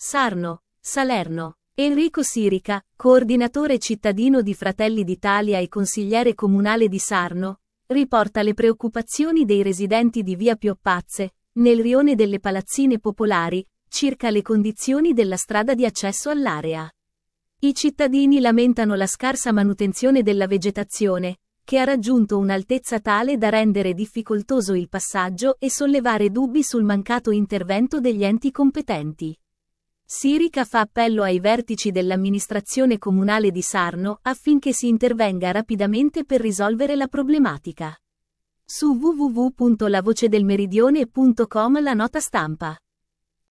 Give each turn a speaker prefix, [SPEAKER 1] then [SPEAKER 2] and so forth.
[SPEAKER 1] Sarno, Salerno. Enrico Sirica, coordinatore cittadino di Fratelli d'Italia e consigliere comunale di Sarno, riporta le preoccupazioni dei residenti di via Pioppazze, nel rione delle palazzine popolari, circa le condizioni della strada di accesso all'area. I cittadini lamentano la scarsa manutenzione della vegetazione, che ha raggiunto un'altezza tale da rendere difficoltoso il passaggio e sollevare dubbi sul mancato intervento degli enti competenti. Sirica fa appello ai vertici dell'amministrazione comunale di Sarno affinché si intervenga rapidamente per risolvere la problematica. Su www.lavocedelmeridione.com la nota stampa.